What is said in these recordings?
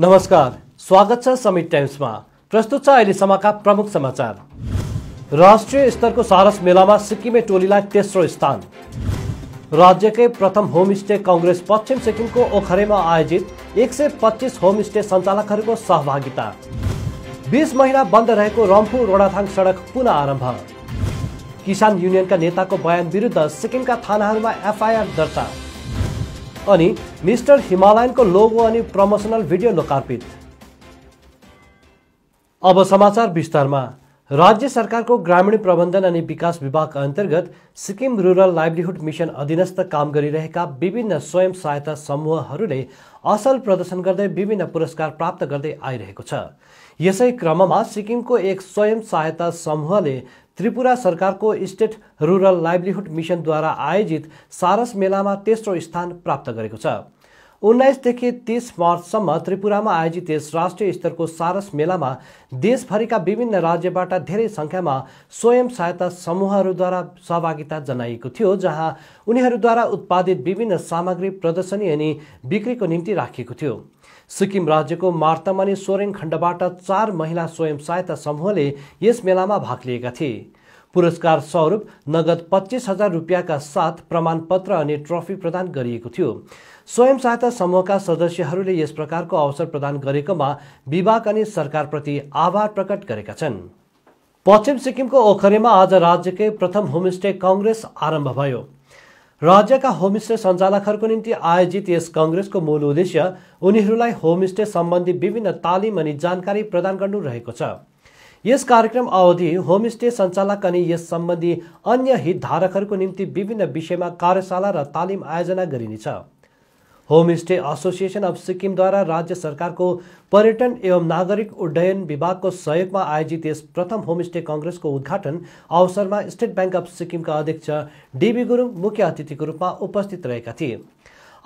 नमस्कार स्वागत छ समिट टाइम्समा प्रस्तुत छ अहिलेसम्मका प्रमुख समाचार राष्ट्रिय स्तरको सारस मेलामा सिक्किमे टोलीलाई तेस्रो स्थान राज्यकै प्रथम होमस्टे कङ्ग्रेस पश्चिम सिक्किमको ओखरेमा आयोजित एक सय पच्चिस होमस्टे सञ्चालकहरूको सहभागिता बिस महिना बन्द रहेको रम्फू रोडाथाङ सडक पुनः आरम्भ किसान युनियनका नेताको बयान विरुद्ध सिक्किमका थानाहरूमा एफआइआर दर्ता अनि मिस्टर हिमालयनको लोगो अनि प्रमोसनल भिडियो लोकार्पित अब समाचार विस्तारमा राज्य सरकारको ग्रामीण प्रबन्धन अनि विकास विभाग अन्तर्गत सिक्किम रुरल लाइभलीहुड मिसन अधीनस्थ काम गरिरहेका विभिन्न स्वयं सहायता समूहहरूले असल प्रदर्शन गर्दै विभिन्न पुरस्कार प्राप्त गर्दै आइरहेको छ यसै क्रममा सिक्किमको एक स्वयं सहायता समूहले त्रिपुरा सरकारको स्टेट रुरल लाइभलीहुड मिसनद्वारा आयोजित सारस मेलामा तेस्रो स्थान प्राप्त गरेको छ उन्नाइसदेखि तिस मार्चसम्म त्रिपुरामा आयोजित यस राष्ट्रिय स्तरको सारस मेलामा देशभरिका विभिन्न राज्यबाट धेरै सङ्ख्यामा स्वयं सहायता समूहहरूद्वारा सहभागिता जनाइएको थियो जहाँ उनीहरूद्वारा उत्पादित विभिन्न सामग्री प्रदर्शनी अनि बिक्रीको निम्ति राखिएको थियो सिक्किम राज्यको मार्तमानी सोरेङ खण्डबाट चार महिला स्वयं सहायता समूहले यस मेलामा भाग लिएका थिए पुरस्कार स्वरूप नगद पच्चिस हजार रुपियाँका साथ प्रमाणपत्र अनि ट्रफी प्रदान गरिएको थियो स्वयं सहायता समूहका सदस्यहरूले यस प्रकारको अवसर प्रदान गरेकोमा विभाग अनि सरकारप्रति आभार प्रकट गरेका छन् पश्चिम सिक्किमको ओखरेमा आज राज्यकै प्रथम होमस्टे कङ्ग्रेस आरम्भ भयो राज्यका होमस्टे सञ्चालकहरूको निम्ति आयोजित यस कङ्ग्रेसको मूल उद्देश्य उनीहरूलाई होमस्टे सम्बन्धी विभिन्न तालिम अनि जानकारी प्रदान गर्नु रहेको छ यस कार्यक्रम अवधि होमस्टे सञ्चालक अनि यस सम्बन्धी अन्य हितधारकहरूको निम्ति विभिन्न विषयमा कार्यशाला र तालिम आयोजना गरिनेछ होमस्टे एसोसिएसन अफ सिक्किमद्वारा राज्य सरकारको पर्यटन एवं नागरिक उड्डयन विभागको सहयोगमा आयोजित यस प्रथम होमस्टे कङ्ग्रेसको उद्घाटन अवसरमा स्टेट ब्याङ्क अफ सिक्किमका अध्यक्ष डिबी गुरुङ मुख्य अतिथिको रूपमा उपस्थित रहेका थिए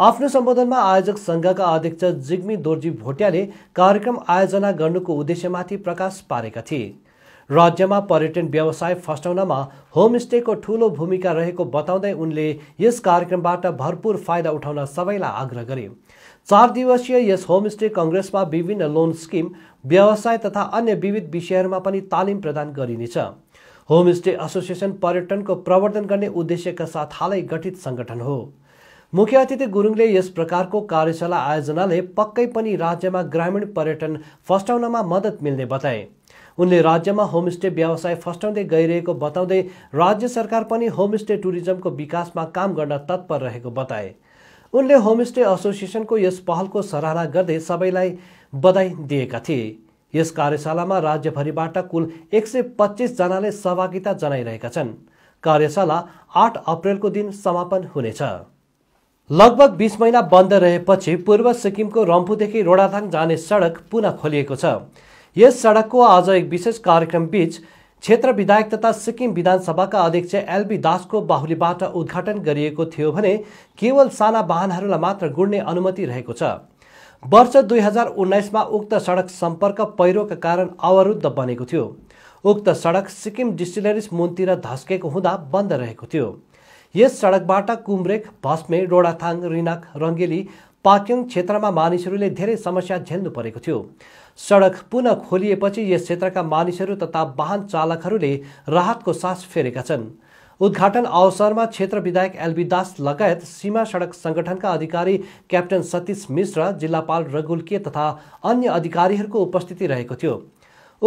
आफ्नो सम्बोधनमा आयोजक सङ्घका अध्यक्ष जिग्मी दोर्जी भोटियाले कार्यक्रम आयोजना गर्नुको उद्देश्यमाथि प्रकाश पारेका थिए राज्यमा पर्यटन व्यवसाय फस्टाउनमा होमस्टेको ठूलो भूमिका रहेको बताउँदै उनले यस कार्यक्रमबाट भरपूर फाइदा उठाउन सबैलाई आग्रह गरे चार दिवसीय यस होमस्टे कङ्ग्रेसमा विभिन्न लोन स्किम व्यवसाय तथा अन्य विविध विषयहरूमा पनि तालिम प्रदान गरिनेछ होमस्टे एसोसिएसन पर्यटनको प्रवर्धन गर्ने उद्देश्यका साथ हालै गठित सङ्गठन हो मुख्य अतिथि गुरुङले यस प्रकारको कार्यशाला आयोजनाले पक्कै पनि राज्यमा ग्रामीण पर्यटन फस्टाउनमा मद्दत मिल्ने बताए उनले राज्यमा होमस्टे व्यवसाय फस्टाउँदै गइरहेको बताउँदै राज्य सरकार पनि होमस्टे टुरिज्मको विकासमा काम गर्न तत्पर रहेको बताए उनले होमस्टे एसोसिएसनको यस पहलको सराहना गर्दै सबैलाई बधाई दिएका थिए यस कार्यशालामा राज्यभरिबाट कुल एक सय पच्चिसजनाले सहभागिता जनाइरहेका छन् कार्यशाला आठ अप्रेलको दिन समापन हुनेछ लगभग बिस महिना बन्द रहेपछि पूर्व सिक्किमको रम्फूदेखि रोडाथाङ जाने सडक पुनः खोलिएको छ यस सडकको आज एक विशेष कार्यक्रम बीच क्षेत्र विधायक तथा सिक्किम विधानसभाका अध्यक्ष एलबी दासको बाहुलीबाट उद्घाटन गरिएको थियो भने केवल साना वाहनहरूलाई मात्र गुड्ने अनुमति रहेको छ वर्ष दुई हजार उन्नाइसमा उक्त सडक सम्पर्क पहिरोका कारण अवरुद्ध बनेको थियो उक्त सडक सिक्किम डिस्टिलरिस मुनतिर धस्केको हुँदा बन्द रहेको थियो यस सडकबाट कुम्रेक भस्मे रोडाथाङ रिनाक रङ्गेली पाक्योङ क्षेत्रमा मानिसहरूले धेरै समस्या झेल्नु परेको थियो सडक पुनः खोलिएपछि यस क्षेत्रका मानिसहरू तथा वाहन चालकहरूले राहतको सास फेरेका छन् उद्घाटन अवसरमा क्षेत्र विधायक एलबी दास लगायत सीमा सडक संगठनका अधिकारी क्याप्टन सतीश मिश्र जिल्लापाल रगुल के तथा अन्य अधिकारीहरूको उपस्थिति रहेको थियो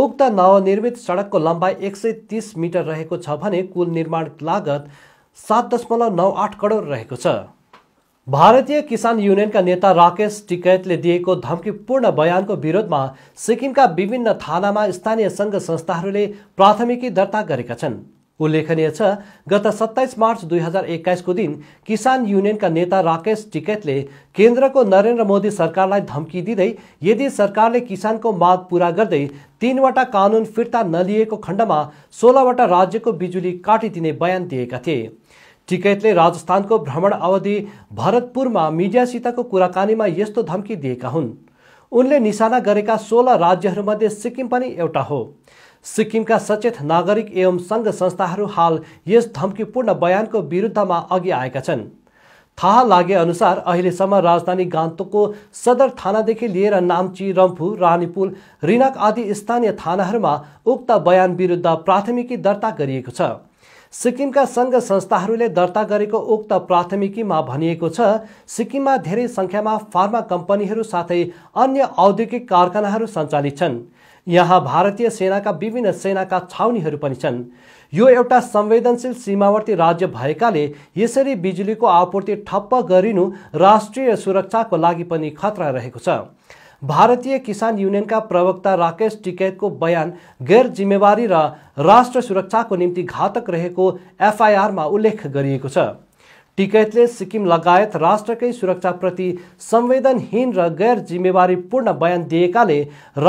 उक्त नवनिर्मित सडकको लम्बाइ एक सय तिस मिटर रहेको छ भने कुल निर्माण लागत सात दशमलव नौ आठ करोड रहेको छ भारतीय किसान का नेता राकेश टिकैतले दिएको धम्कीपूर्ण बयानको विरोधमा सिक्किमका विभिन्न थानामा स्थानीय सङ्घ संस्थाहरूले प्राथमिकी दर्ता गरेका छन् उल्लेखनीय छ गत सत्ताइस मार्च दुई हजार एक्काइसको दिन किसान युनियनका नेता राकेश टिकैतले केन्द्रको नरेन्द्र मोदी सरकारलाई धम्की दिँदै यदि सरकारले किसानको माग पूरा गर्दै तीनवटा कानून फिर्ता नलिएको खण्डमा सोह्रवटा राज्यको बिजुली काटिदिने बयान दिएका थिए टिकैतले राजस्थानको भ्रमण अवधि भरतपुरमा मिडियासितको कुराकानीमा यस्तो धम्की दिएका हुन् उनले निशाना गरेका सोह्र राज्यहरूमध्ये सिक्किम पनि एउटा हो सिक्किमका सचेत नागरिक एवं सङ्घ संस्थाहरू हाल यस धम्कीपूर्ण बयानको विरुद्धमा अघि आएका छन् थाहा लागे अनुसार अहिलेसम्म राजधानी गान्तोकको सदर थानादेखि लिएर नाम्ची रम्फू रानीपुल रिनाक आदि स्थानीय थानाहरूमा उक्त बयान विरुद्ध प्राथमिकी दर्ता गरिएको छ सिक्किमका सङ्घ संस्थाहरूले दर्ता गरेको उक्त प्राथमिकीमा भनिएको छ सिक्किममा धेरै सङ्ख्यामा फार्मा कम्पनीहरू साथै अन्य औद्योगिक कारखानाहरू सञ्चालित छन् यहाँ भारतीय सेनाका विभिन्न सेनाका छाउनीहरू पनि छन् यो एउटा संवेदनशील सीमावर्ती राज्य भएकाले यसरी बिजुलीको आपूर्ति ठप्प गरिनु राष्ट्रिय सुरक्षाको लागि पनि खतरा रहेको छ भारतीय किसान युनियनका प्रवक्ता राकेश टिकैतको बयान गैर जिम्मेवारी र राष्ट्र सुरक्षाको निम्ति घातक रहेको एफआइआरमा उल्लेख गरिएको छ टिकैतले सिक्किम लगायत राष्ट्रकै सुरक्षाप्रति संवेदनहीन र गैर जिम्मेवारीपूर्ण बयान दिएकाले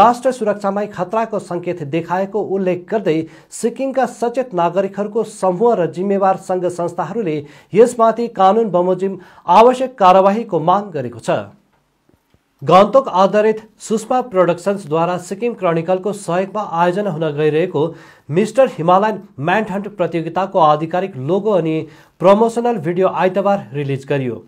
राष्ट्र सुरक्षामै खतराको सङ्केत देखाएको उल्लेख गर्दै सिक्किमका सचेत नागरिकहरूको समूह र जिम्मेवार सङ्घ संस्थाहरूले यसमाथि कानुन बमोजिम आवश्यक कारवाहीको माग गरेको छ गान्तोक आधारित सुषमा प्रोडक्सन्सद्वारा सिक्किम क्रनिकलको सहयोगमा आयोजना हुन गइरहेको मिस्टर हिमालयन म्यान्ड हन्ट प्रतियोगिताको आधिकारिक लोगो अनि प्रमोसनल भिडियो आइतबार रिलिज गरियो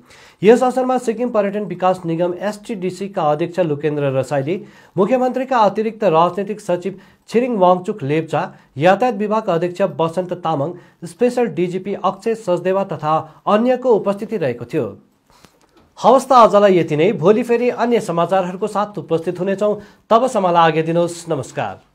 यस अवसरमा सिक्किम पर्यटन विकास निगम एसटिडिसीका अध्यक्ष लुकेन्द्र रसाइली मुख्यमन्त्रीका अतिरिक्त राजनैतिक सचिव छिरिङ वाङचुक लेप्चा यातायात विभागका अध्यक्ष बसन्त तामाङ स्पेसल डिजिपी अक्षय सचदेवा तथा अन्यको उपस्थिति रहेको थियो हवस् त आजलाई यति नै भोलि फेरि अन्य समाचारहरूको साथ उपस्थित हुनेछौँ तबसम्मलाई आगे दिनुहोस् नमस्कार